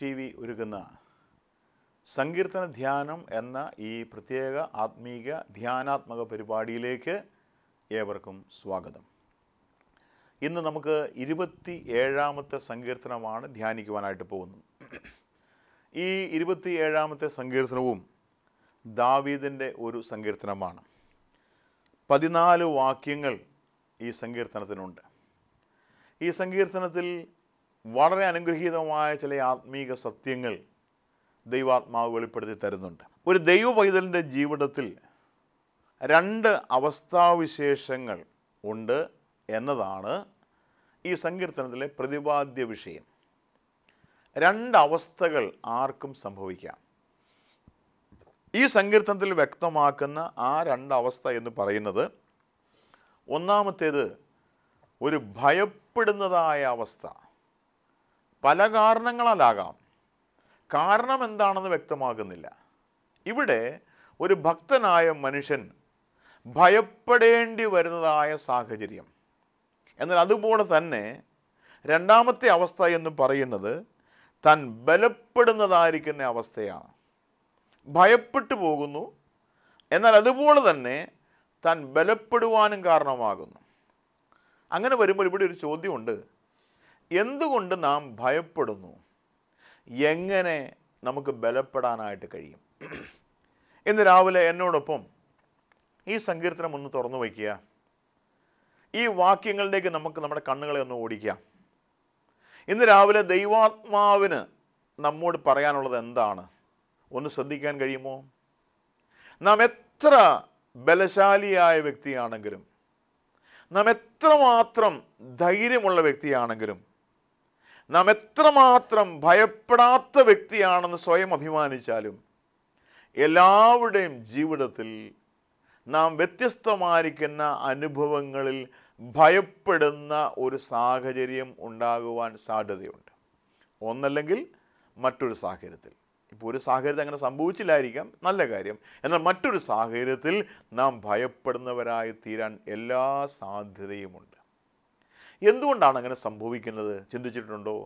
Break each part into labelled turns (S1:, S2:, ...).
S1: T V ഒരുക്കുന്ന സങ്കീർത്തന ധ്യാനം എന്ന ഈ പ്രത്യേക ആത്മീക ധ്യാനാത്മക പരിപാടിയിലേക്ക് ഏവർക്കും സ്വാഗതം ഇന്ന് നമുക്ക് ഇരുപത്തി ഏഴാമത്തെ സങ്കീർത്തനമാണ് ധ്യാനിക്കുവാനായിട്ട് പോകുന്നത് ഈ ഇരുപത്തി ഏഴാമത്തെ സങ്കീർത്തനവും ദാവീദിൻ്റെ ഒരു സങ്കീർത്തനമാണ് പതിനാല് വാക്യങ്ങൾ ഈ സങ്കീർത്തനത്തിനുണ്ട് ഈ സങ്കീർത്തനത്തിൽ വളരെ അനുഗ്രഹീതമായ ചില ആത്മീക സത്യങ്ങൾ ദൈവാത്മാവ് വെളിപ്പെടുത്തി തരുന്നുണ്ട് ഒരു ദൈവ പൈതലിൻ്റെ ജീവിതത്തിൽ രണ്ട് അവസ്ഥാവിശേഷങ്ങൾ ഉണ്ട് എന്നതാണ് ഈ സങ്കീർത്തനത്തിലെ പ്രതിപാദ്യ വിഷയം രണ്ട് അവസ്ഥകൾ ആർക്കും സംഭവിക്കാം ഈ സങ്കീർത്തനത്തിൽ വ്യക്തമാക്കുന്ന ആ രണ്ടവസ്ഥ എന്ന് പറയുന്നത് ഒന്നാമത്തേത് ഒരു ഭയപ്പെടുന്നതായ അവസ്ഥ പല കാരണങ്ങളാലാകാം കാരണം എന്താണെന്ന് വ്യക്തമാകുന്നില്ല ഇവിടെ ഒരു ഭക്തനായ മനുഷ്യൻ ഭയപ്പെടേണ്ടി വരുന്നതായ സാഹചര്യം എന്നാൽ അതുപോലെ തന്നെ രണ്ടാമത്തെ അവസ്ഥ എന്ന് പറയുന്നത് താൻ ബലപ്പെടുന്നതായിരിക്കുന്ന അവസ്ഥയാണ് ഭയപ്പെട്ടു പോകുന്നു എന്നാൽ അതുപോലെ തന്നെ താൻ ബലപ്പെടുവാനും കാരണമാകുന്നു അങ്ങനെ വരുമ്പോൾ ഇവിടെ ഒരു ചോദ്യമുണ്ട് എന്തുകൊണ്ട് നാം ഭയപ്പെടുന്നു എങ്ങനെ നമുക്ക് ബലപ്പെടാനായിട്ട് കഴിയും ഇന്ന് രാവിലെ എന്നോടൊപ്പം ഈ സങ്കീർത്തനം ഒന്ന് തുറന്നു വയ്ക്കുക ഈ വാക്യങ്ങളിലേക്ക് നമുക്ക് നമ്മുടെ കണ്ണുകളെ ഒന്ന് ഓടിക്കാം ഇന്ന് രാവിലെ ദൈവാത്മാവിന് നമ്മോട് പറയാനുള്ളത് എന്താണ് ഒന്ന് ശ്രദ്ധിക്കാൻ കഴിയുമോ നാം എത്ര ബലശാലിയായ വ്യക്തിയാണെങ്കിലും നാം എത്രമാത്രം ധൈര്യമുള്ള വ്യക്തിയാണെങ്കിലും നാം എത്രമാത്രം ഭയപ്പെടാത്ത വ്യക്തിയാണെന്ന് സ്വയം അഭിമാനിച്ചാലും എല്ലാവരുടെയും ജീവിതത്തിൽ നാം വ്യത്യസ്തമായിരിക്കുന്ന അനുഭവങ്ങളിൽ ഭയപ്പെടുന്ന ഒരു സാഹചര്യം ഉണ്ടാകുവാൻ സാധ്യതയുണ്ട് ഒന്നല്ലെങ്കിൽ മറ്റൊരു സാഹചര്യത്തിൽ ഇപ്പോൾ ഒരു സാഹചര്യത്തിൽ അങ്ങനെ സംഭവിച്ചില്ലായിരിക്കാം നല്ല കാര്യം എന്നാൽ മറ്റൊരു സാഹചര്യത്തിൽ നാം ഭയപ്പെടുന്നവരായി തീരാൻ എല്ലാ സാധ്യതയുമുണ്ട് എന്തുകൊണ്ടാണ് അങ്ങനെ സംഭവിക്കുന്നത് ചിന്തിച്ചിട്ടുണ്ടോ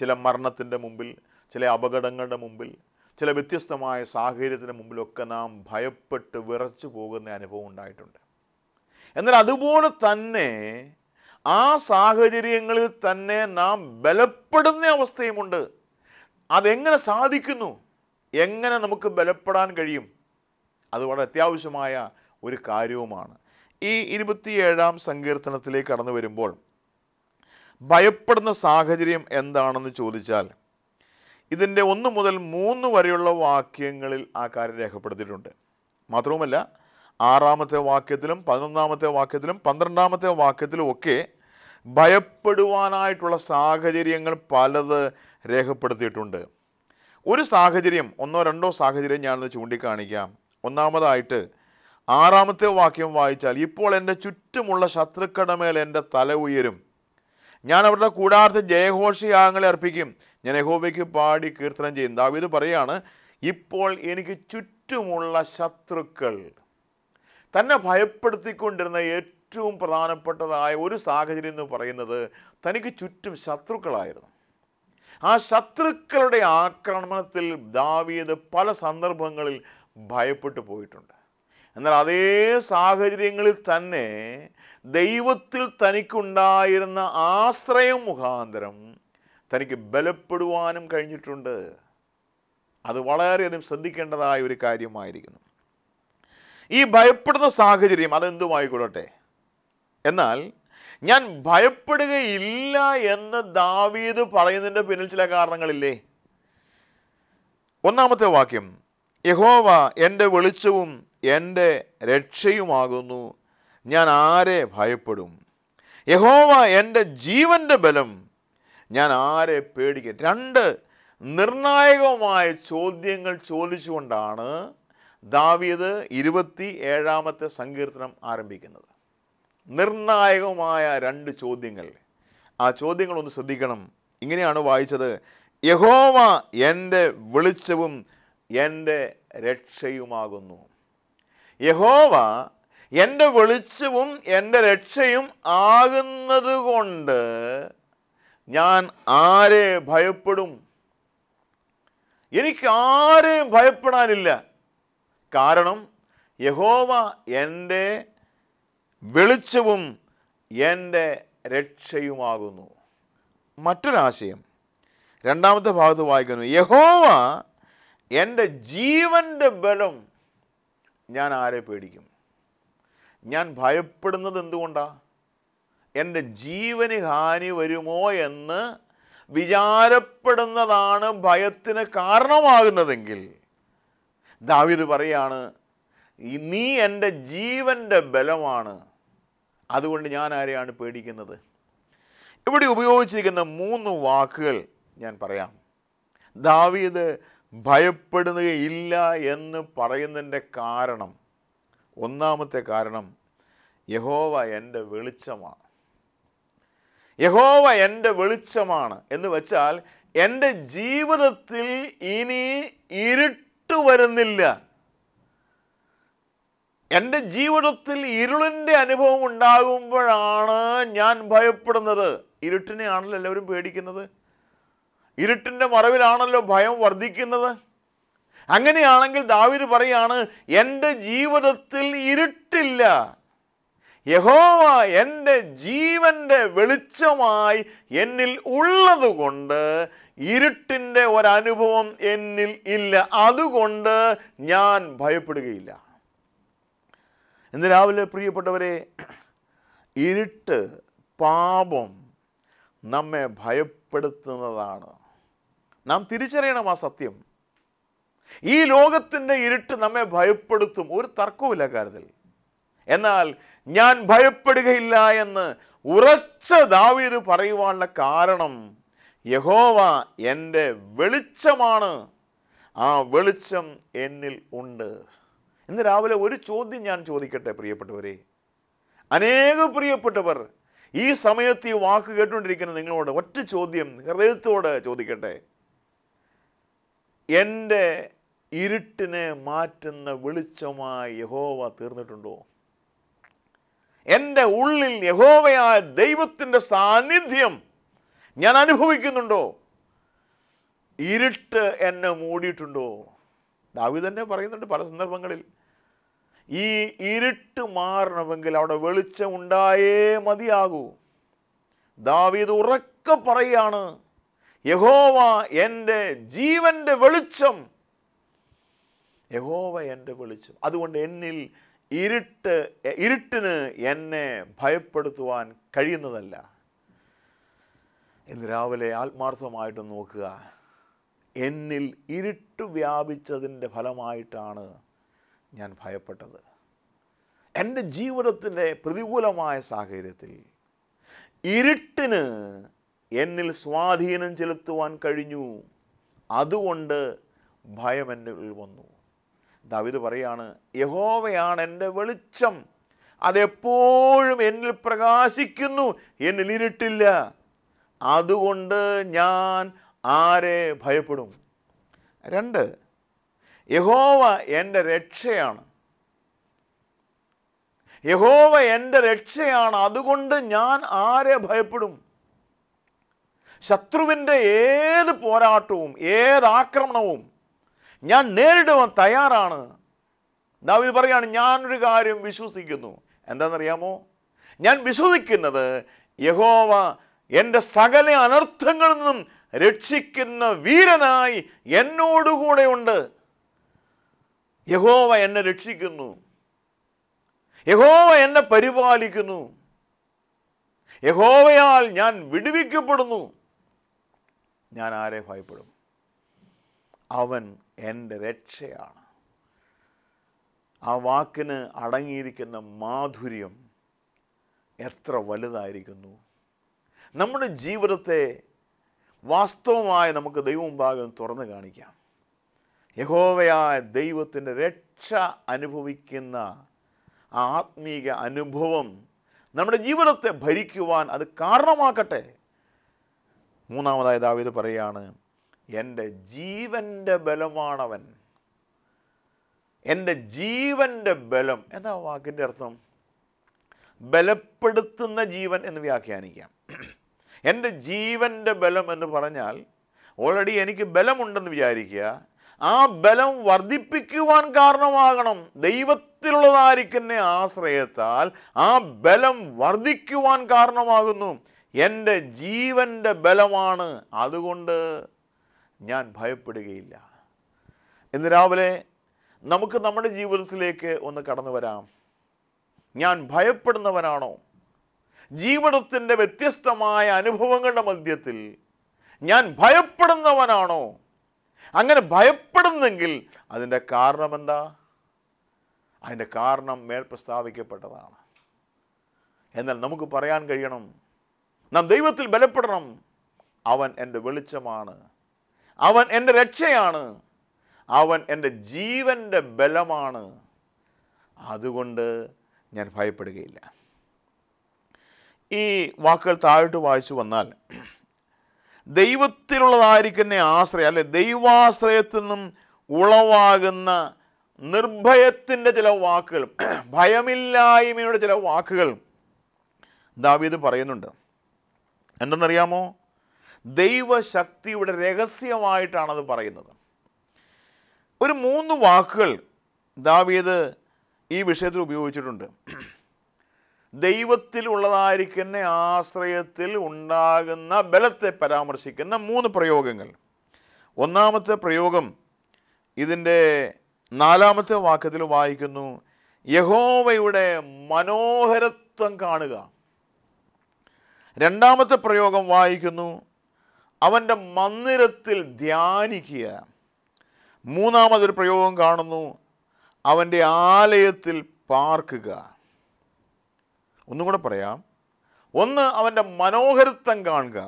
S1: ചില മരണത്തിൻ്റെ മുമ്പിൽ ചില അപകടങ്ങളുടെ മുമ്പിൽ ചില വ്യത്യസ്തമായ സാഹചര്യത്തിന് മുമ്പിലൊക്കെ നാം ഭയപ്പെട്ട് വിറച്ചു പോകുന്ന അനുഭവം ഉണ്ടായിട്ടുണ്ട് എന്നാൽ അതുപോലെ തന്നെ ആ സാഹചര്യങ്ങളിൽ തന്നെ നാം ബലപ്പെടുന്ന അവസ്ഥയുമുണ്ട് അതെങ്ങനെ സാധിക്കുന്നു എങ്ങനെ നമുക്ക് ബലപ്പെടാൻ കഴിയും അത് വളരെ അത്യാവശ്യമായ ഒരു കാര്യവുമാണ് ഈ ഇരുപത്തിയേഴാം സങ്കീർത്തനത്തിലേക്ക് കടന്നു വരുമ്പോൾ ഭയപ്പെടുന്ന സാഹചര്യം എന്താണെന്ന് ചോദിച്ചാൽ ഇതിൻ്റെ ഒന്ന് മുതൽ മൂന്ന് വരെയുള്ള വാക്യങ്ങളിൽ ആ കാര്യം രേഖപ്പെടുത്തിയിട്ടുണ്ട് മാത്രവുമല്ല ആറാമത്തെ വാക്യത്തിലും പതിനൊന്നാമത്തെ വാക്യത്തിലും പന്ത്രണ്ടാമത്തെ വാക്യത്തിലും ഒക്കെ ഭയപ്പെടുവാനായിട്ടുള്ള സാഹചര്യങ്ങൾ പലത് രേഖപ്പെടുത്തിയിട്ടുണ്ട് ഒരു സാഹചര്യം ഒന്നോ രണ്ടോ സാഹചര്യം ഞാനൊന്ന് ചൂണ്ടിക്കാണിക്കാം ഒന്നാമതായിട്ട് ആറാമത്തെ വാക്യം വായിച്ചാൽ ഇപ്പോൾ എൻ്റെ ചുറ്റുമുള്ള ശത്രുക്കടമേൽ എൻ്റെ തല ഉയരും ഞാൻ അവരുടെ കൂടാർത്ഥ ജയഘോഷയാഗങ്ങളെ അർപ്പിക്കും ഞാൻ യഹോബയ്ക്ക് പാടി കീർത്തനം ചെയ്യും ദാവീദ് പറയാണ് ഇപ്പോൾ എനിക്ക് ചുറ്റുമുള്ള ശത്രുക്കൾ തന്നെ ഭയപ്പെടുത്തിക്കൊണ്ടിരുന്ന ഏറ്റവും പ്രധാനപ്പെട്ടതായ ഒരു സാഹചര്യം എന്ന് പറയുന്നത് തനിക്ക് ചുറ്റും ശത്രുക്കളായിരുന്നു ആ ശത്രുക്കളുടെ ആക്രമണത്തിൽ ദാവീദ് പല സന്ദർഭങ്ങളിൽ ഭയപ്പെട്ടു പോയിട്ടുണ്ട് എന്നാൽ അതേ സാഹചര്യങ്ങളിൽ തന്നെ ദൈവത്തിൽ തനിക്കുണ്ടായിരുന്ന ആശ്രയം മുഖാന്തരം തനിക്ക് ബലപ്പെടുവാനും കഴിഞ്ഞിട്ടുണ്ട് അത് വളരെയധികം ശ്രദ്ധിക്കേണ്ടതായ ഒരു കാര്യമായിരിക്കുന്നു ഈ ഭയപ്പെടുന്ന സാഹചര്യം അതെന്തുമായിക്കൊള്ളട്ടെ എന്നാൽ ഞാൻ ഭയപ്പെടുകയില്ല എന്ന് ദാവീദ് പറയുന്നതിൻ്റെ പിന്നിൽ ചില കാരണങ്ങളില്ലേ ഒന്നാമത്തെ വാക്യം യഹോവ എൻ്റെ വെളിച്ചവും എൻ്റെ രക്ഷയുമാകുന്നു ഞാൻ ആരെ ഭയപ്പെടും യഹോവ എൻ്റെ ജീവൻ്റെ ബലം ഞാൻ ആരെ പേടിക്കും രണ്ട് നിർണായകമായ ചോദ്യങ്ങൾ ചോദിച്ചുകൊണ്ടാണ് ദാവീദ് ഇരുപത്തി ഏഴാമത്തെ സങ്കീർത്തനം ആരംഭിക്കുന്നത് നിർണായകമായ രണ്ട് ചോദ്യങ്ങൾ ആ ചോദ്യങ്ങളൊന്ന് ശ്രദ്ധിക്കണം ഇങ്ങനെയാണ് വായിച്ചത് യഹോവ എൻ്റെ വെളിച്ചവും എൻ്റെ രക്ഷയുമാകുന്നു യഹോവ എൻ്റെ വെളിച്ചവും എൻ്റെ രക്ഷയും ആകുന്നത് കൊണ്ട് ഞാൻ ആരെ ഭയപ്പെടും എനിക്ക് ആരെയും ഭയപ്പെടാനില്ല കാരണം യഹോവ എൻ്റെ വെളിച്ചവും എൻ്റെ രക്ഷയുമാകുന്നു മറ്റൊരാശയം രണ്ടാമത്തെ ഭാഗത്ത് വായിക്കുന്നു യഹോവ എൻ്റെ ജീവൻ്റെ ബലം ഞാൻ ആരെ പേടിക്കും ഞാൻ ഭയപ്പെടുന്നത് എന്തുകൊണ്ടാണ് എൻ്റെ ജീവന് ഹാനി വരുമോ എന്ന് വിചാരപ്പെടുന്നതാണ് ഭയത്തിന് കാരണമാകുന്നതെങ്കിൽ ദാവിദ് പറയാണ് നീ എൻ്റെ ജീവൻ്റെ ബലമാണ് അതുകൊണ്ട് ഞാൻ ആരെയാണ് പേടിക്കുന്നത് ഇവിടെ ഉപയോഗിച്ചിരിക്കുന്ന മൂന്ന് വാക്കുകൾ ഞാൻ പറയാം ദാവീദ് ഭയപ്പെടുകയില്ല എന്ന് പറയുന്നതിൻ്റെ കാരണം ഒന്നാമത്തെ കാരണം യഹോവ എൻ്റെ വെളിച്ചമാണ് യഹോവ എൻ്റെ വെളിച്ചമാണ് എന്ന് വെച്ചാൽ എൻ്റെ ജീവിതത്തിൽ ഇനി ഇരുട്ട് വരുന്നില്ല എൻ്റെ ജീവിതത്തിൽ ഇരുളിൻ്റെ അനുഭവം ഉണ്ടാകുമ്പോഴാണ് ഞാൻ ഭയപ്പെടുന്നത് ഇരുട്ടിനെയാണല്ലോ എല്ലാവരും പേടിക്കുന്നത് ഇരുട്ടിൻ്റെ മറവിലാണല്ലോ ഭയം വർദ്ധിക്കുന്നത് അങ്ങനെയാണെങ്കിൽ ദാവിദ് പറയാണ് എൻ്റെ ജീവിതത്തിൽ ഇരുട്ടില്ല യഹോവ എൻ്റെ ജീവൻ്റെ വെളിച്ചമായി എന്നിൽ ഉള്ളതുകൊണ്ട് ഇരുട്ടിൻ്റെ ഒരനുഭവം എന്നിൽ ഇല്ല അതുകൊണ്ട് ഞാൻ ഭയപ്പെടുകയില്ല ഇന്ന് രാവിലെ പ്രിയപ്പെട്ടവരെ ഇരുട്ട് പാപം നമ്മെ ഭയപ്പെടുത്തുന്നതാണ് നാം തിരിച്ചറിയണം ആ സത്യം ഈ ലോകത്തിൻ്റെ ഇരുട്ട് നമ്മെ ഭയപ്പെടുത്തും ഒരു തർക്കവുമില്ല കാര്യത്തിൽ എന്നാൽ ഞാൻ ഭയപ്പെടുകയില്ല എന്ന് ഉറച്ച ദാവീത് പറയുവാനുള്ള കാരണം യഹോവ എൻ്റെ വെളിച്ചമാണ് ആ വെളിച്ചം എന്നിൽ ഉണ്ട് ഇന്ന് രാവിലെ ഒരു ചോദ്യം ഞാൻ ചോദിക്കട്ടെ പ്രിയപ്പെട്ടവരെ അനേക പ്രിയപ്പെട്ടവർ ഈ സമയത്ത് ഈ വാക്ക് കേട്ടുകൊണ്ടിരിക്കുന്ന നിങ്ങളോട് ഒറ്റ ചോദ്യം ഹൃദയത്തോട് ചോദിക്കട്ടെ എൻ്റെ ഇരുട്ടിനെ മാറ്റുന്ന വെളിച്ചമായി യഹോവ തീർന്നിട്ടുണ്ടോ എൻ്റെ ഉള്ളിൽ യഹോവയായ ദൈവത്തിൻ്റെ സാന്നിധ്യം ഞാൻ അനുഭവിക്കുന്നുണ്ടോ ഇരുട്ട് എന്നെ മൂടിയിട്ടുണ്ടോ ദാവി തന്നെ പറയുന്നുണ്ട് പല സന്ദർഭങ്ങളിൽ ഈ ഇരുട്ട് മാറണമെങ്കിൽ അവിടെ വെളിച്ചം ഉണ്ടായേ മതിയാകൂ ദാവീത് ഉറക്കെ പറയാണ് യഹോവ എൻ്റെ ജീവൻ്റെ വെളിച്ചം യഹോവ എൻ്റെ വെളിച്ചം അതുകൊണ്ട് എന്നിൽ ഇരുട്ട് ഇരുട്ടിന് എന്നെ ഭയപ്പെടുത്തുവാൻ കഴിയുന്നതല്ല ഇന്ന് രാവിലെ ആത്മാർത്ഥമായിട്ട് നോക്കുക എന്നിൽ ഇരുട്ട് വ്യാപിച്ചതിൻ്റെ ഫലമായിട്ടാണ് ഞാൻ ഭയപ്പെട്ടത് എൻ്റെ ജീവിതത്തിൻ്റെ പ്രതികൂലമായ സാഹചര്യത്തിൽ ഇരുട്ടിന് എന്നിൽ സ്വാധീനം ചെലുത്തുവാൻ കഴിഞ്ഞു അതുകൊണ്ട് ഭയം എൻ്റെ വന്നു ദാവിദ് പറയാണ് യഹോവയാണ് എൻ്റെ വെളിച്ചം അതെപ്പോഴും എന്നിൽ പ്രകാശിക്കുന്നു എന്നിൽ ഇരുട്ടില്ല അതുകൊണ്ട് ഞാൻ ആരെ ഭയപ്പെടും രണ്ട് യഹോവ എൻ്റെ രക്ഷയാണ് യഹോവ എൻ്റെ രക്ഷയാണ് അതുകൊണ്ട് ഞാൻ ആരെ ഭയപ്പെടും ശത്രുവിൻ്റെ ഏത് പോരാട്ടവും ഏത് ആക്രമണവും ഞാൻ നേരിടുവാൻ തയ്യാറാണ് ദാവിദ് പറയാണ് ഞാനൊരു കാര്യം വിശ്വസിക്കുന്നു എന്താണെന്നറിയാമോ ഞാൻ വിശ്വസിക്കുന്നത് യഹോവ എൻ്റെ സകല അനർത്ഥങ്ങളിൽ നിന്നും രക്ഷിക്കുന്ന വീരനായി എന്നോടുകൂടെയുണ്ട് യഹോവ എന്നെ രക്ഷിക്കുന്നു യഹോവ എന്നെ പരിപാലിക്കുന്നു യഹോവയാൽ ഞാൻ വിടുവിക്കപ്പെടുന്നു ഞാൻ ആരെ ഭയപ്പെടും അവൻ എൻ്റെ രക്ഷയാണ് ആ വാക്കിന് അടങ്ങിയിരിക്കുന്ന മാധുര്യം എത്ര വലുതായിരിക്കുന്നു നമ്മുടെ ജീവിതത്തെ വാസ്തവമായി നമുക്ക് ദൈവമുമ്പാകം തുറന്നു കാണിക്കാം യഹോവയായ ദൈവത്തിൻ്റെ രക്ഷ അനുഭവിക്കുന്ന ആ ആത്മീക അനുഭവം നമ്മുടെ ജീവിതത്തെ ഭരിക്കുവാൻ അത് കാരണമാക്കട്ടെ മൂന്നാമതായി ദാവിത് പറയുകയാണ് എൻ്റെ ജീവൻ്റെ ബലമാണവൻ എൻ്റെ ജീവൻ്റെ ബലം എന്താ വാക്കിൻ്റെ അർത്ഥം ബലപ്പെടുത്തുന്ന ജീവൻ എന്ന് വ്യാഖ്യാനിക്കാം എൻ്റെ ജീവൻ്റെ ബലം എന്ന് പറഞ്ഞാൽ ഓൾറെഡി എനിക്ക് ബലമുണ്ടെന്ന് വിചാരിക്കുക ആ ബലം വർദ്ധിപ്പിക്കുവാൻ കാരണമാകണം ദൈവത്തിലുള്ളതായിരിക്കുന്ന ആശ്രയത്താൽ ആ ബലം വർദ്ധിക്കുവാൻ കാരണമാകുന്നു എൻ്റെ ജീവൻ്റെ ബലമാണ് അതുകൊണ്ട് ഞാൻ ഭയപ്പെടുകയില്ല ഇന്ന് രാവിലെ നമുക്ക് നമ്മുടെ ജീവിതത്തിലേക്ക് ഒന്ന് കടന്നു വരാം ഞാൻ ഭയപ്പെടുന്നവനാണോ ജീവിതത്തിൻ്റെ വ്യത്യസ്തമായ അനുഭവങ്ങളുടെ മധ്യത്തിൽ ഞാൻ ഭയപ്പെടുന്നവനാണോ അങ്ങനെ ഭയപ്പെടുന്നെങ്കിൽ അതിൻ്റെ കാരണം എന്താ അതിൻ്റെ കാരണം മേൽ പ്രസ്താവിക്കപ്പെട്ടതാണ് എന്നാൽ നമുക്ക് പറയാൻ കഴിയണം നാം ദൈവത്തിൽ ബലപ്പെടണം അവൻ എൻ്റെ വെളിച്ചമാണ് അവൻ എൻ്റെ രക്ഷയാണ് അവൻ എൻ്റെ ജീവൻ്റെ ബലമാണ് അതുകൊണ്ട് ഞാൻ ഭയപ്പെടുകയില്ല ഈ വാക്കുകൾ താഴോട്ട് വായിച്ചു വന്നാൽ ദൈവത്തിലുള്ളതായിരിക്കുന്ന ആശ്രയം അല്ലെ ദൈവാശ്രയത്തിൽ നിന്നും ഉളവാകുന്ന നിർഭയത്തിൻ്റെ ചില വാക്കുകൾ ഭയമില്ലായ്മയുടെ ചില വാക്കുകൾ ദാവീദ് പറയുന്നുണ്ട് എന്തെന്നറിയാമോ ദൈവശക്തിയുടെ രഹസ്യമായിട്ടാണത് പറയുന്നത് ഒരു മൂന്ന് വാക്കുകൾ ദാവീദ് ഈ വിഷയത്തിൽ ഉപയോഗിച്ചിട്ടുണ്ട് ദൈവത്തിൽ ഉള്ളതായിരിക്കുന്ന ആശ്രയത്തിൽ ഉണ്ടാകുന്ന ബലത്തെ പരാമർശിക്കുന്ന മൂന്ന് പ്രയോഗങ്ങൾ ഒന്നാമത്തെ പ്രയോഗം ഇതിൻ്റെ നാലാമത്തെ വാക്യത്തിൽ വായിക്കുന്നു യഹോവയുടെ മനോഹരത്വം കാണുക രണ്ടാമത്തെ പ്രയോഗം വായിക്കുന്നു അവൻ്റെ മന്ദിരത്തിൽ ധ്യാനിക്കുക മൂന്നാമതൊരു പ്രയോഗം കാണുന്നു അവൻ്റെ ആലയത്തിൽ പാർക്കുക ഒന്നും കൂടെ പറയാം ഒന്ന് അവൻ്റെ മനോഹരത്വം കാണുക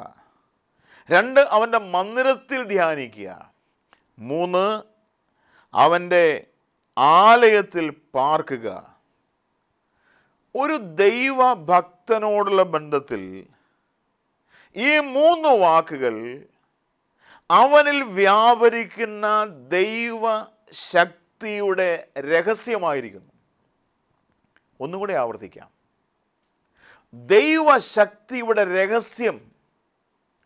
S1: രണ്ട് അവൻ്റെ മന്ദിരത്തിൽ ധ്യാനിക്കുക മൂന്ന് അവൻ്റെ ആലയത്തിൽ പാർക്കുക ഒരു ദൈവ ഭക്തനോടുള്ള ബന്ധത്തിൽ ഈ മൂന്ന് വാക്കുകൾ അവനിൽ വ്യാപരിക്കുന്ന ദൈവ ശക്തിയുടെ രഹസ്യമായിരിക്കുന്നു ഒന്നുകൂടി ആവർത്തിക്കാം ദൈവശക്തിയുടെ രഹസ്യം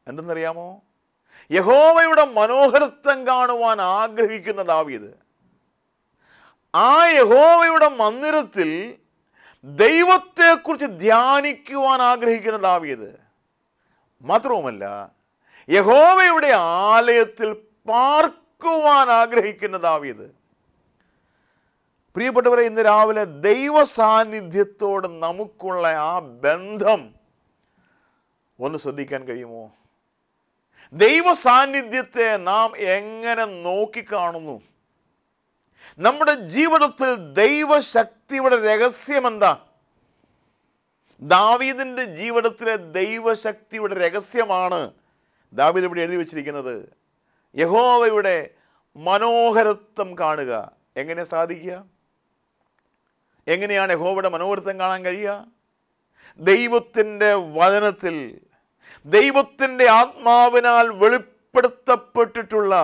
S1: എന്തെന്നറിയാമോ യഹോവയുടെ മനോഹരത്വം കാണുവാൻ ആഗ്രഹിക്കുന്ന ദാവീത് ആ യഹോവയുടെ മന്ദിരത്തിൽ ദൈവത്തെക്കുറിച്ച് ധ്യാനിക്കുവാൻ ആഗ്രഹിക്കുന്ന ദാവീത് മാത്രവുമല്ല യഹോവയുടെ ആലയത്തിൽ പാർക്കുവാൻ ആഗ്രഹിക്കുന്ന ദാവീദ് പ്രിയപ്പെട്ടവരെ ഇന്ന് രാവിലെ ദൈവ സാന്നിധ്യത്തോട് നമുക്കുള്ള ആ ബന്ധം ഒന്ന് ശ്രദ്ധിക്കാൻ കഴിയുമോ ദൈവ സാന്നിധ്യത്തെ നാം എങ്ങനെ നോക്കിക്കാണുന്നു നമ്മുടെ ജീവിതത്തിൽ ദൈവശക്തിയുടെ രഹസ്യം എന്താ ദാവീദിൻ്റെ ജീവിതത്തിലെ ദൈവശക്തിയുടെ രഹസ്യമാണ് ദാവീദ് ഇവിടെ എഴുതി വച്ചിരിക്കുന്നത് യഹോവയുടെ മനോഹരത്വം കാണുക എങ്ങനെ സാധിക്കുക എങ്ങനെയാണ് യഹോവയുടെ മനോഹരത്വം കാണാൻ കഴിയുക ദൈവത്തിൻ്റെ വചനത്തിൽ ദൈവത്തിൻ്റെ ആത്മാവിനാൽ വെളിപ്പെടുത്തപ്പെട്ടിട്ടുള്ള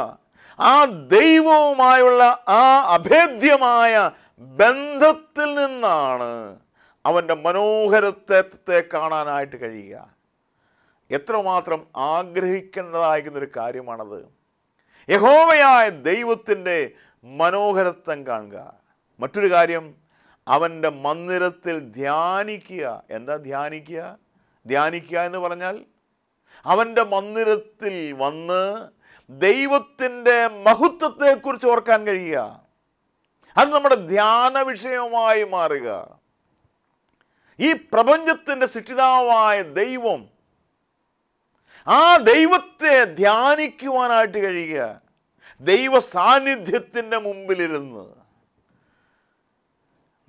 S1: ആ ദൈവവുമായുള്ള ആ അഭേദ്യമായ ബന്ധത്തിൽ നിന്നാണ് അവൻ്റെ മനോഹരത്വത്തെ കാണാനായിട്ട് കഴിയുക എത്രമാത്രം ഒരു കാര്യമാണത് യഹോവയായ ദൈവത്തിൻ്റെ മനോഹരത്വം കാണുക മറ്റൊരു കാര്യം അവൻ്റെ മന്ദിരത്തിൽ ധ്യാനിക്കുക എന്താ ധ്യാനിക്കുക ധ്യാനിക്കുക എന്ന് പറഞ്ഞാൽ അവൻ്റെ മന്ദിരത്തിൽ വന്ന് ദൈവത്തിൻ്റെ മഹത്വത്തെക്കുറിച്ച് ഓർക്കാൻ കഴിയുക അത് നമ്മുടെ ധ്യാന വിഷയമായി മാറുക ഈ പ്രപഞ്ചത്തിൻ്റെ സിഷ്ടിതാവായ ദൈവം ആ ദൈവത്തെ ധ്യാനിക്കുവാനായിട്ട് കഴിയുക ദൈവ സാന്നിധ്യത്തിൻ്റെ മുമ്പിലിരുന്ന്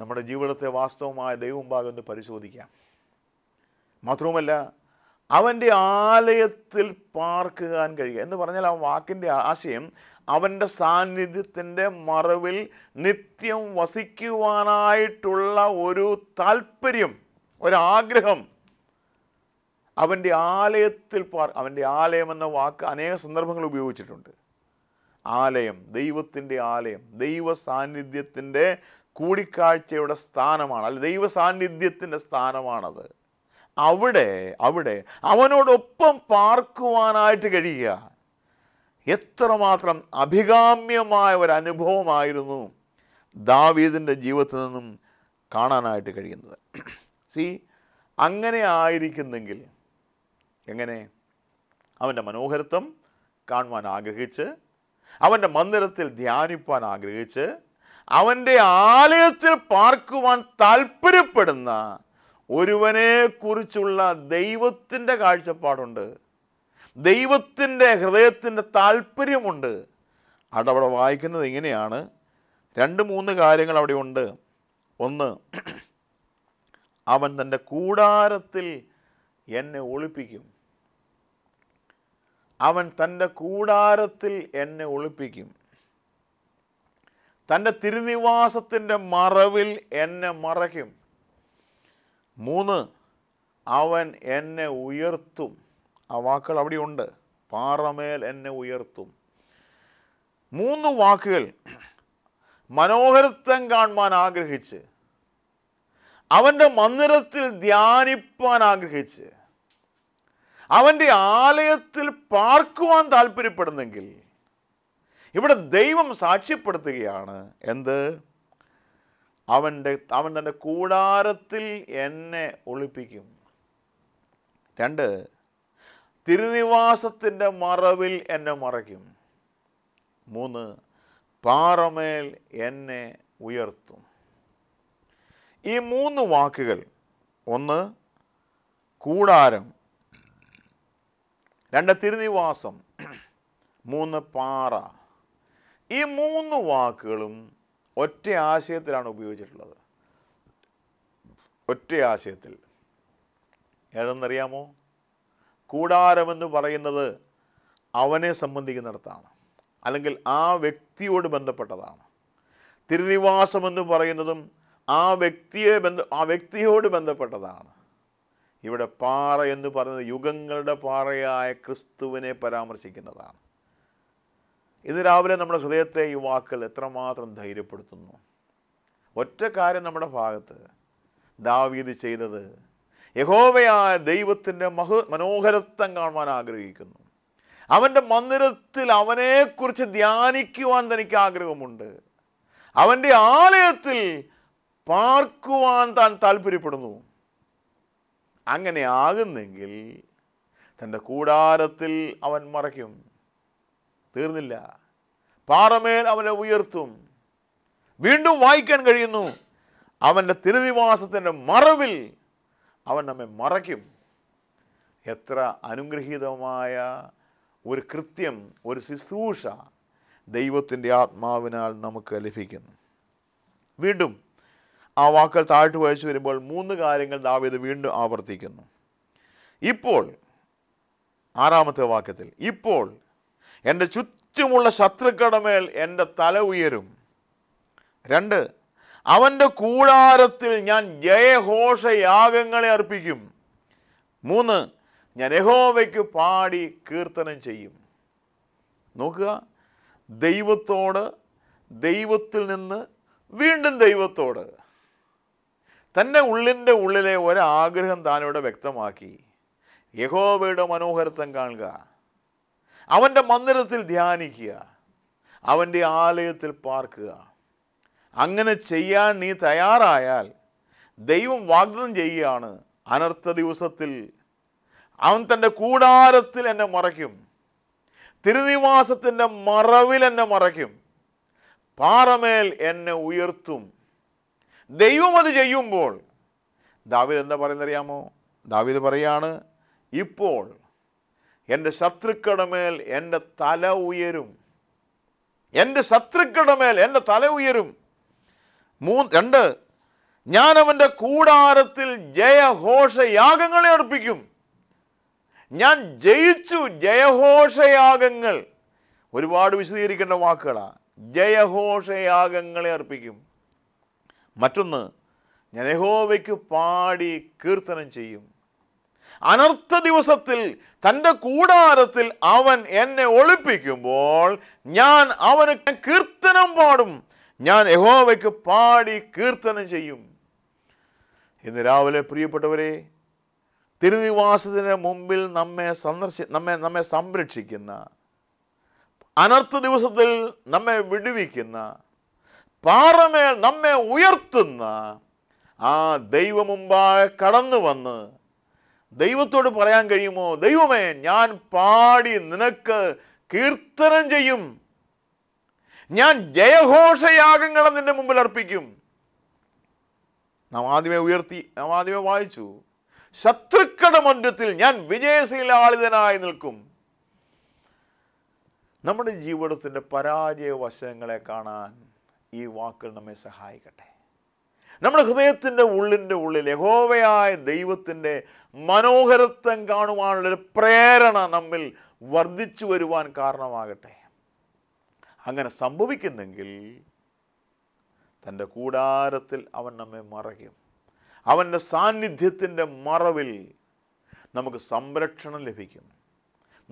S1: നമ്മുടെ ജീവിതത്തെ വാസ്തവമായ ദൈവമുമ്പാകെ ഒന്ന് പരിശോധിക്കാം മാത്രവുമല്ല അവൻ്റെ ആലയത്തിൽ പാർക്കുവാൻ കഴിയുക എന്ന് പറഞ്ഞാൽ ആ വാക്കിൻ്റെ ആശയം അവൻ്റെ സാന്നിധ്യത്തിൻ്റെ മറവിൽ നിത്യം വസിക്കുവാനായിട്ടുള്ള ഒരു താല്പര്യം ഒരാഗ്രഹം അവൻ്റെ ആലയത്തിൽ പാർ അവൻ്റെ ആലയം എന്ന വാക്ക് അനേക സന്ദർഭങ്ങൾ ഉപയോഗിച്ചിട്ടുണ്ട് ആലയം ദൈവത്തിൻ്റെ ആലയം ദൈവ സാന്നിധ്യത്തിൻ്റെ കൂടിക്കാഴ്ചയുടെ സ്ഥാനമാണ് അല്ല ദൈവ സാന്നിധ്യത്തിൻ്റെ സ്ഥാനമാണത് അവിടെ അവിടെ അവനോടൊപ്പം പാർക്കുവാനായിട്ട് കഴിയുക എത്രമാത്രം അഭികാമ്യമായ ഒരു അനുഭവമായിരുന്നു ദാവീദിൻ്റെ ജീവിതത്തിൽ നിന്നും കാണാനായിട്ട് കഴിയുന്നത് സി അങ്ങനെ ആയിരിക്കുന്നെങ്കിൽ എങ്ങനെ അവൻ്റെ മനോഹരത്വം കാണുവാൻ ആഗ്രഹിച്ച് അവൻ്റെ മന്ദിരത്തിൽ ധ്യാനിപ്പാൻ ആഗ്രഹിച്ച് അവൻ്റെ ആലയത്തിൽ പാർക്കുവാൻ താല്പര്യപ്പെടുന്ന ഒരുവനെക്കുറിച്ചുള്ള ദൈവത്തിൻ്റെ കാഴ്ചപ്പാടുണ്ട് ദൈവത്തിൻ്റെ ഹൃദയത്തിൻ്റെ താല്പര്യമുണ്ട് അതവിടെ വായിക്കുന്നത് ഇങ്ങനെയാണ് രണ്ട് മൂന്ന് കാര്യങ്ങൾ അവിടെ ഉണ്ട് ഒന്ന് അവൻ തൻ്റെ കൂടാരത്തിൽ എന്നെ ഒളിപ്പിക്കും അവൻ തൻ്റെ കൂടാരത്തിൽ എന്നെ ഒളിപ്പിക്കും തൻ്റെ തിരുനിവാസത്തിൻ്റെ മറവിൽ എന്നെ മറയ്ക്കും മൂന്ന് അവൻ എന്നെ ഉയർത്തും ആ വാക്കുകൾ അവിടെയുണ്ട് പാറമേൽ എന്നെ ഉയർത്തും മൂന്ന് വാക്കുകൾ മനോഹരത്വം കാണുവാൻ ആഗ്രഹിച്ച് അവൻ്റെ മന്ദിരത്തിൽ ധ്യാനിപ്പാൻ ആഗ്രഹിച്ച് അവൻ്റെ ആലയത്തിൽ പാർക്കുവാൻ താല്പര്യപ്പെടുന്നെങ്കിൽ ഇവിടെ ദൈവം സാക്ഷ്യപ്പെടുത്തുകയാണ് എന്ത് അവൻ്റെ അവൻ തൻ്റെ കൂടാരത്തിൽ എന്നെ ഒളിപ്പിക്കും രണ്ട് തിരുനിവാസത്തിൻ്റെ മറവിൽ എന്നെ മറയ്ക്കും മൂന്ന് പാറമേൽ എന്നെ ഉയർത്തും ഈ മൂന്ന് വാക്കുകൾ ഒന്ന് കൂടാരം രണ്ട് തിരുനിവാസം മൂന്ന് പാറ ഈ മൂന്ന് വാക്കുകളും ഒറ്റ ആശയത്തിലാണ് ഉപയോഗിച്ചിട്ടുള്ളത് ഒറ്റ ആശയത്തിൽ ഏതെന്നറിയാമോ കൂടാരമെന്ന് പറയുന്നത് അവനെ സംബന്ധിക്കുന്നിടത്താണ് അല്ലെങ്കിൽ ആ വ്യക്തിയോട് ബന്ധപ്പെട്ടതാണ് തിരുനിവാസമെന്ന് പറയുന്നതും ആ വ്യക്തിയെ ബന്ധ ആ വ്യക്തിയോട് ബന്ധപ്പെട്ടതാണ് ഇവിടെ പാറ എന്ന് പറയുന്നത് യുഗങ്ങളുടെ പാറയായ ക്രിസ്തുവിനെ പരാമർശിക്കുന്നതാണ് ഇന്ന് രാവിലെ നമ്മുടെ ഹൃദയത്തെ ഈ വാക്കുകൾ എത്രമാത്രം ധൈര്യപ്പെടുത്തുന്നു ഒറ്റ കാര്യം നമ്മുടെ ഭാഗത്ത് ദാവീദ് ചെയ്തത് യഹോവയായ ദൈവത്തിൻ്റെ മഹ മനോഹരത്വം കാണുവാൻ ആഗ്രഹിക്കുന്നു അവൻ്റെ മന്ദിരത്തിൽ അവനെക്കുറിച്ച് ധ്യാനിക്കുവാൻ തനിക്ക് ആഗ്രഹമുണ്ട് അവൻ്റെ ആലയത്തിൽ പാർക്കുവാൻ താൻ താല്പര്യപ്പെടുന്നു അങ്ങനെ ആകുന്നെങ്കിൽ തൻ്റെ കൂടാരത്തിൽ അവൻ മറയ്ക്കും തീർന്നില്ല പാറമേൽ അവനെ ഉയർത്തും വീണ്ടും വായിക്കാൻ കഴിയുന്നു അവൻ്റെ തിരുനിവാസത്തിൻ്റെ മറവിൽ അവൻ നമ്മെ മറയ്ക്കും എത്ര അനുഗ്രഹീതമായ ഒരു കൃത്യം ഒരു ശുശ്രൂഷ ദൈവത്തിൻ്റെ ആത്മാവിനാൽ നമുക്ക് ലഭിക്കുന്നു വീണ്ടും ആ വാക്കുകൾ താഴ്ത്തു വായിച്ചു വരുമ്പോൾ മൂന്ന് കാര്യങ്ങൾ ദാവീത് വീണ്ടും ആവർത്തിക്കുന്നു ഇപ്പോൾ ആറാമത്തെ വാക്യത്തിൽ ഇപ്പോൾ എൻ്റെ ചുറ്റുമുള്ള ശത്രുക്കടമേൽ എൻ്റെ തല ഉയരും രണ്ട് അവൻ്റെ കൂടാരത്തിൽ ഞാൻ ജയഘോഷയാഗങ്ങളെ അർപ്പിക്കും മൂന്ന് ഞാൻ യഹോവയ്ക്ക് പാടി കീർത്തനം ചെയ്യും നോക്കുക ദൈവത്തോട് ദൈവത്തിൽ നിന്ന് വീണ്ടും ദൈവത്തോട് തൻ്റെ ഉള്ളിൻ്റെ ഉള്ളിലെ ഒരാഗ്രഹം താനിവിടെ വ്യക്തമാക്കി യഹോവയുടെ മനോഹരത്വം കാണുക അവൻ്റെ മന്ദിരത്തിൽ ധ്യാനിക്കുക അവൻ്റെ ആലയത്തിൽ പാർക്കുക അങ്ങനെ ചെയ്യാൻ നീ തയ്യാറായാൽ ദൈവം വാഗ്ദാനം ചെയ്യുകയാണ് അനർത്ഥ ദിവസത്തിൽ അവൻ തൻ്റെ കൂടാരത്തിൽ എന്നെ മറയ്ക്കും തിരുനിവാസത്തിൻ്റെ മറവിൽ എന്നെ മറയ്ക്കും പാറമേൽ എന്നെ ഉയർത്തും ദൈവം അത് ചെയ്യുമ്പോൾ ദാവിദ് എന്താ പറയുന്നറിയാമോ ദാവിദ് പറയാണ് ഇപ്പോൾ എൻ്റെ മേൽ എൻ്റെ തല ഉയരും എൻ്റെ മേൽ എൻ്റെ തല ഉയരും മൂന്ന് രണ്ട് ഞാൻ അവൻ്റെ കൂടാരത്തിൽ ജയഘോഷയാഗങ്ങളെ അർപ്പിക്കും ഞാൻ ജയിച്ചു ജയഘോഷയാഗങ്ങൾ ഒരുപാട് വിശദീകരിക്കേണ്ട വാക്കുകളാണ് ജയഘോഷയാഗങ്ങളെ അർപ്പിക്കും മറ്റൊന്ന് ഞാൻ യഹോവയ്ക്ക് പാടി കീർത്തനം ചെയ്യും അനർത്ഥ ദിവസത്തിൽ തൻ്റെ കൂടാരത്തിൽ അവൻ എന്നെ ഒളിപ്പിക്കുമ്പോൾ ഞാൻ അവന് കീർത്തനം പാടും ഞാൻ യഹോവയ്ക്ക് പാടി കീർത്തനം ചെയ്യും ഇന്ന് രാവിലെ പ്രിയപ്പെട്ടവരെ തിരുനിവാസത്തിന് മുമ്പിൽ നമ്മെ സന്ദർശി നമ്മെ നമ്മെ സംരക്ഷിക്കുന്ന അനർത്ഥ ദിവസത്തിൽ നമ്മെ വിടുവിക്കുന്ന പാറമേൽ നമ്മെ ഉയർത്തുന്ന ആ ദൈവം കടന്നു വന്ന് ദൈവത്തോട് പറയാൻ കഴിയുമോ ദൈവമേ ഞാൻ പാടി നിനക്ക് കീർത്തനം ചെയ്യും ഞാൻ ജയഘോഷയാഗങ്ങളെ നിന്റെ മുമ്പിൽ അർപ്പിക്കും നാം ആദ്യമേ ഉയർത്തി നാം ആദ്യമേ വായിച്ചു ശത്രുക്കളുടെ മധ്യത്തിൽ ഞാൻ വിജയശീലാളിതനായി നിൽക്കും നമ്മുടെ ജീവിതത്തിൻ്റെ പരാജയ വശങ്ങളെ കാണാൻ ഈ വാക്കുകൾ നമ്മെ സഹായിക്കട്ടെ നമ്മുടെ ഹൃദയത്തിൻ്റെ ഉള്ളിൻ്റെ ഉള്ളിൽ യഹോവയായ ദൈവത്തിൻ്റെ മനോഹരത്വം കാണുവാനുള്ളൊരു പ്രേരണ നമ്മിൽ വർദ്ധിച്ചു വരുവാൻ കാരണമാകട്ടെ അങ്ങനെ സംഭവിക്കുന്നെങ്കിൽ തൻ്റെ കൂടാരത്തിൽ അവൻ നമ്മെ മറയ്ക്കും അവൻ്റെ സാന്നിധ്യത്തിൻ്റെ മറവിൽ നമുക്ക് സംരക്ഷണം ലഭിക്കും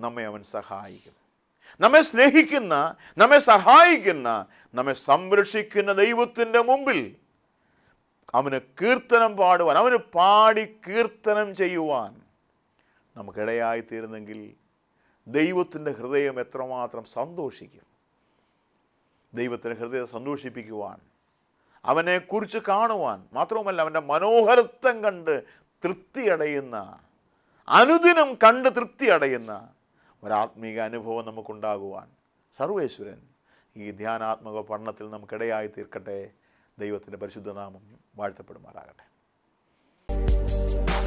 S1: നമ്മെ അവൻ സഹായിക്കും നമ്മെ സ്നേഹിക്കുന്ന നമ്മെ സഹായിക്കുന്ന നമ്മെ സംരക്ഷിക്കുന്ന ദൈവത്തിൻ്റെ മുമ്പിൽ അവന് കീർത്തനം പാടുവാൻ അവന് പാടി കീർത്തനം ചെയ്യുവാൻ നമുക്കിടയായിത്തീരുന്നെങ്കിൽ ദൈവത്തിൻ്റെ ഹൃദയം എത്രമാത്രം സന്തോഷിക്കും ദൈവത്തിന് ഹൃദയം സന്തോഷിപ്പിക്കുവാൻ അവനെക്കുറിച്ച് കാണുവാൻ മാത്രവുമല്ല അവൻ്റെ മനോഹരത്വം കണ്ട് തൃപ്തിയടയുന്ന അനുദിനം കണ്ട് തൃപ്തിയടയുന്ന ഒരാത്മീക അനുഭവം നമുക്കുണ്ടാകുവാൻ സർവേശ്വരൻ ഈ ധ്യാനാത്മക പഠനത്തിൽ നമുക്കിടയായി തീർക്കട്ടെ ദൈവത്തിൻ്റെ പരിശുദ്ധനാമം വാഴ്ത്തപ്പെടുമാറാകട്ടെ